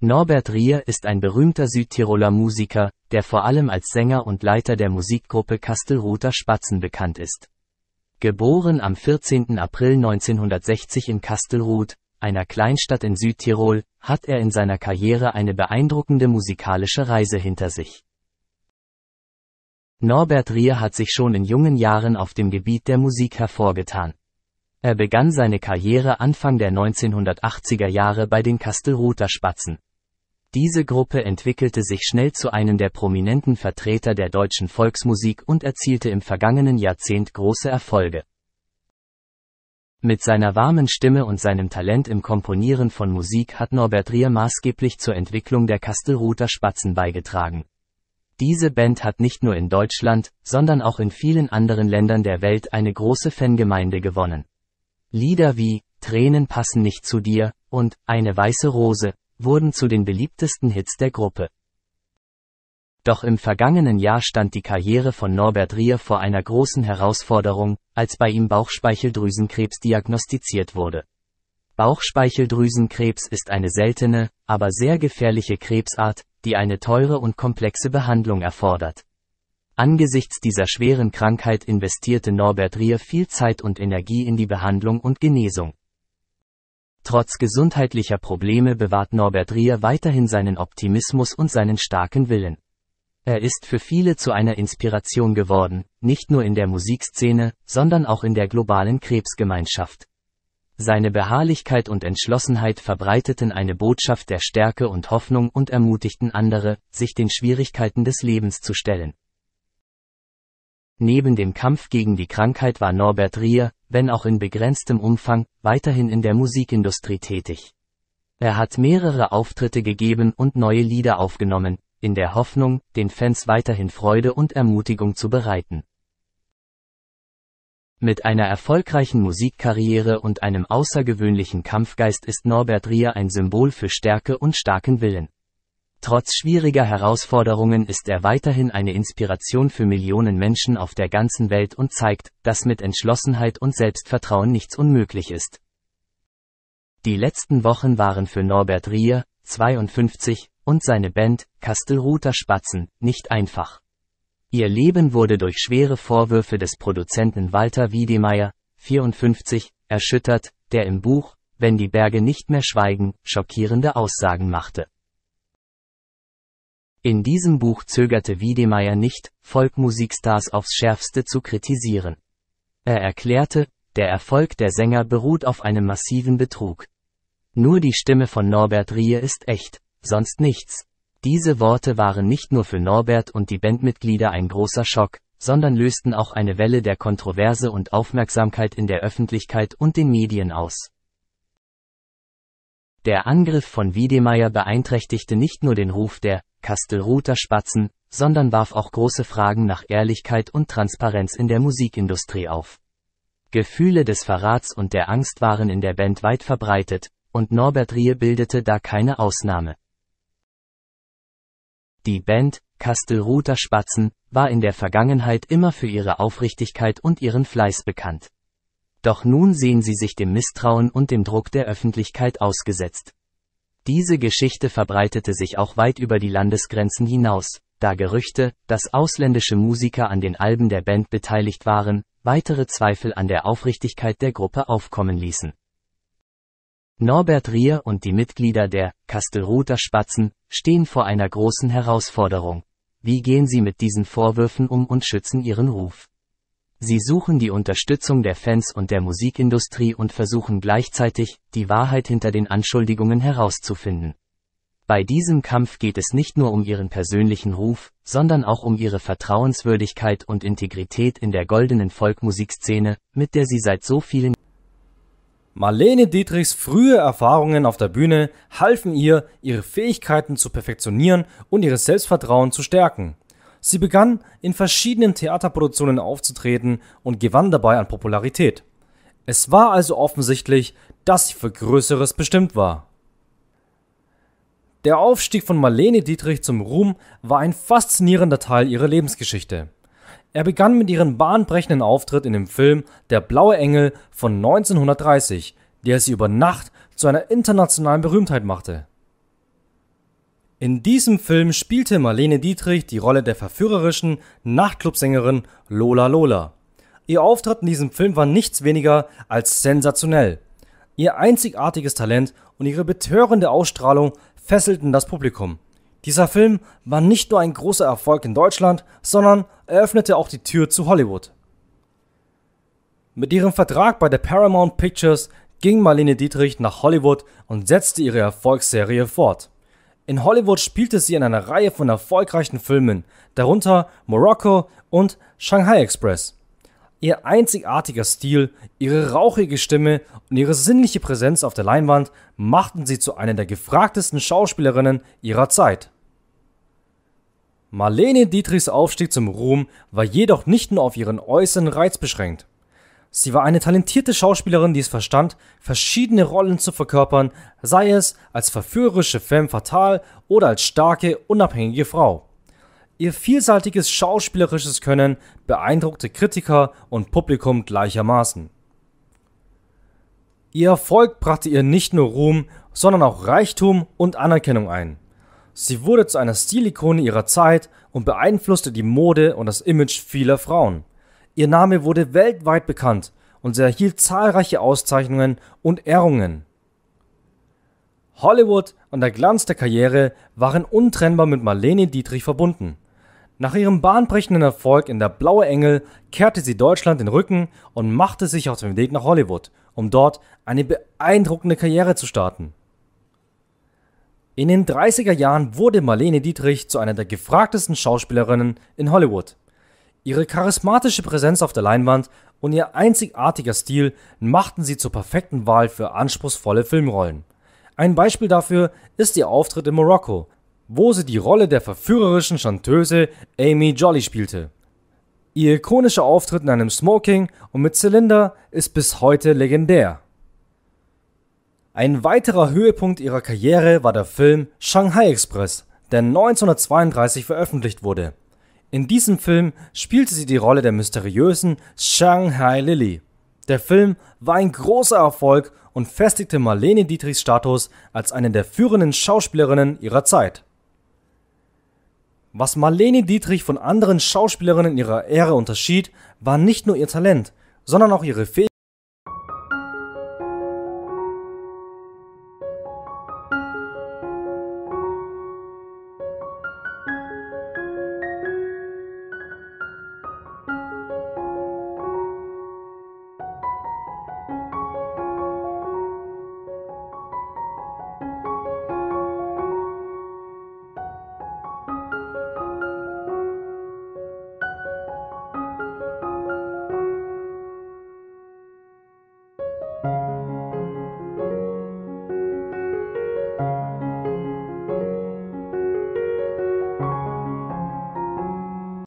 Norbert Rier ist ein berühmter Südtiroler Musiker, der vor allem als Sänger und Leiter der Musikgruppe Kastelruther Spatzen bekannt ist. Geboren am 14. April 1960 in Kastelruth, einer Kleinstadt in Südtirol, hat er in seiner Karriere eine beeindruckende musikalische Reise hinter sich. Norbert Rier hat sich schon in jungen Jahren auf dem Gebiet der Musik hervorgetan. Er begann seine Karriere Anfang der 1980er Jahre bei den Kastelruther Spatzen. Diese Gruppe entwickelte sich schnell zu einem der prominenten Vertreter der deutschen Volksmusik und erzielte im vergangenen Jahrzehnt große Erfolge. Mit seiner warmen Stimme und seinem Talent im Komponieren von Musik hat Norbert Rier maßgeblich zur Entwicklung der Kastelruther Spatzen beigetragen. Diese Band hat nicht nur in Deutschland, sondern auch in vielen anderen Ländern der Welt eine große Fangemeinde gewonnen. Lieder wie Tränen passen nicht zu dir und Eine weiße Rose wurden zu den beliebtesten Hits der Gruppe. Doch im vergangenen Jahr stand die Karriere von Norbert Rier vor einer großen Herausforderung, als bei ihm Bauchspeicheldrüsenkrebs diagnostiziert wurde. Bauchspeicheldrüsenkrebs ist eine seltene, aber sehr gefährliche Krebsart, die eine teure und komplexe Behandlung erfordert. Angesichts dieser schweren Krankheit investierte Norbert Rier viel Zeit und Energie in die Behandlung und Genesung. Trotz gesundheitlicher Probleme bewahrt Norbert Rier weiterhin seinen Optimismus und seinen starken Willen. Er ist für viele zu einer Inspiration geworden, nicht nur in der Musikszene, sondern auch in der globalen Krebsgemeinschaft. Seine Beharrlichkeit und Entschlossenheit verbreiteten eine Botschaft der Stärke und Hoffnung und ermutigten andere, sich den Schwierigkeiten des Lebens zu stellen. Neben dem Kampf gegen die Krankheit war Norbert Rier, wenn auch in begrenztem Umfang, weiterhin in der Musikindustrie tätig. Er hat mehrere Auftritte gegeben und neue Lieder aufgenommen, in der Hoffnung, den Fans weiterhin Freude und Ermutigung zu bereiten. Mit einer erfolgreichen Musikkarriere und einem außergewöhnlichen Kampfgeist ist Norbert Rier ein Symbol für Stärke und starken Willen. Trotz schwieriger Herausforderungen ist er weiterhin eine Inspiration für Millionen Menschen auf der ganzen Welt und zeigt, dass mit Entschlossenheit und Selbstvertrauen nichts unmöglich ist. Die letzten Wochen waren für Norbert Rier, 52, und seine Band, Kastelruther Spatzen, nicht einfach. Ihr Leben wurde durch schwere Vorwürfe des Produzenten Walter Wiedemeyer, 54, erschüttert, der im Buch, Wenn die Berge nicht mehr schweigen, schockierende Aussagen machte. In diesem Buch zögerte Wiedemeyer nicht, Folkmusikstars aufs Schärfste zu kritisieren. Er erklärte, der Erfolg der Sänger beruht auf einem massiven Betrug. Nur die Stimme von Norbert Rie ist echt, sonst nichts. Diese Worte waren nicht nur für Norbert und die Bandmitglieder ein großer Schock, sondern lösten auch eine Welle der Kontroverse und Aufmerksamkeit in der Öffentlichkeit und den Medien aus. Der Angriff von Wiedemeyer beeinträchtigte nicht nur den Ruf der Kastelruther Spatzen, sondern warf auch große Fragen nach Ehrlichkeit und Transparenz in der Musikindustrie auf. Gefühle des Verrats und der Angst waren in der Band weit verbreitet, und Norbert Rie bildete da keine Ausnahme. Die Band, Kastelruther Spatzen, war in der Vergangenheit immer für ihre Aufrichtigkeit und ihren Fleiß bekannt. Doch nun sehen sie sich dem Misstrauen und dem Druck der Öffentlichkeit ausgesetzt. Diese Geschichte verbreitete sich auch weit über die Landesgrenzen hinaus, da Gerüchte, dass ausländische Musiker an den Alben der Band beteiligt waren, weitere Zweifel an der Aufrichtigkeit der Gruppe aufkommen ließen. Norbert Rier und die Mitglieder der Kastelruther Spatzen stehen vor einer großen Herausforderung. Wie gehen sie mit diesen Vorwürfen um und schützen ihren Ruf? Sie suchen die Unterstützung der Fans und der Musikindustrie und versuchen gleichzeitig, die Wahrheit hinter den Anschuldigungen herauszufinden. Bei diesem Kampf geht es nicht nur um ihren persönlichen Ruf, sondern auch um ihre Vertrauenswürdigkeit und Integrität in der goldenen Volkmusikszene, mit der sie seit so vielen Marlene Dietrichs frühe Erfahrungen auf der Bühne halfen ihr, ihre Fähigkeiten zu perfektionieren und ihr Selbstvertrauen zu stärken. Sie begann, in verschiedenen Theaterproduktionen aufzutreten und gewann dabei an Popularität. Es war also offensichtlich, dass sie für Größeres bestimmt war. Der Aufstieg von Marlene Dietrich zum Ruhm war ein faszinierender Teil ihrer Lebensgeschichte. Er begann mit ihrem bahnbrechenden Auftritt in dem Film Der blaue Engel von 1930, der sie über Nacht zu einer internationalen Berühmtheit machte. In diesem Film spielte Marlene Dietrich die Rolle der verführerischen Nachtclubsängerin Lola Lola. Ihr Auftritt in diesem Film war nichts weniger als sensationell. Ihr einzigartiges Talent und ihre betörende Ausstrahlung fesselten das Publikum. Dieser Film war nicht nur ein großer Erfolg in Deutschland, sondern eröffnete auch die Tür zu Hollywood. Mit ihrem Vertrag bei der Paramount Pictures ging Marlene Dietrich nach Hollywood und setzte ihre Erfolgsserie fort. In Hollywood spielte sie in einer Reihe von erfolgreichen Filmen, darunter Morocco und Shanghai Express. Ihr einzigartiger Stil, ihre rauchige Stimme und ihre sinnliche Präsenz auf der Leinwand machten sie zu einer der gefragtesten Schauspielerinnen ihrer Zeit. Marlene Dietrichs Aufstieg zum Ruhm war jedoch nicht nur auf ihren äußeren Reiz beschränkt. Sie war eine talentierte Schauspielerin, die es verstand, verschiedene Rollen zu verkörpern, sei es als verführerische Femme fatale oder als starke, unabhängige Frau. Ihr vielseitiges schauspielerisches Können beeindruckte Kritiker und Publikum gleichermaßen. Ihr Erfolg brachte ihr nicht nur Ruhm, sondern auch Reichtum und Anerkennung ein. Sie wurde zu einer Stilikone ihrer Zeit und beeinflusste die Mode und das Image vieler Frauen. Ihr Name wurde weltweit bekannt und sie erhielt zahlreiche Auszeichnungen und Ehrungen. Hollywood und der Glanz der Karriere waren untrennbar mit Marlene Dietrich verbunden. Nach ihrem bahnbrechenden Erfolg in Der Blaue Engel kehrte sie Deutschland den Rücken und machte sich auf den Weg nach Hollywood, um dort eine beeindruckende Karriere zu starten. In den 30er Jahren wurde Marlene Dietrich zu einer der gefragtesten Schauspielerinnen in Hollywood. Ihre charismatische Präsenz auf der Leinwand und ihr einzigartiger Stil machten sie zur perfekten Wahl für anspruchsvolle Filmrollen. Ein Beispiel dafür ist ihr Auftritt in Marokko, wo sie die Rolle der verführerischen Chanteuse Amy Jolly spielte. Ihr ikonischer Auftritt in einem Smoking und mit Zylinder ist bis heute legendär. Ein weiterer Höhepunkt ihrer Karriere war der Film Shanghai Express, der 1932 veröffentlicht wurde in diesem Film spielte sie die Rolle der mysteriösen Shanghai Lily. Der Film war ein großer Erfolg und festigte Marlene Dietrichs Status als eine der führenden Schauspielerinnen ihrer Zeit. Was Marlene Dietrich von anderen Schauspielerinnen ihrer Ära unterschied, war nicht nur ihr Talent, sondern auch ihre Fähigkeit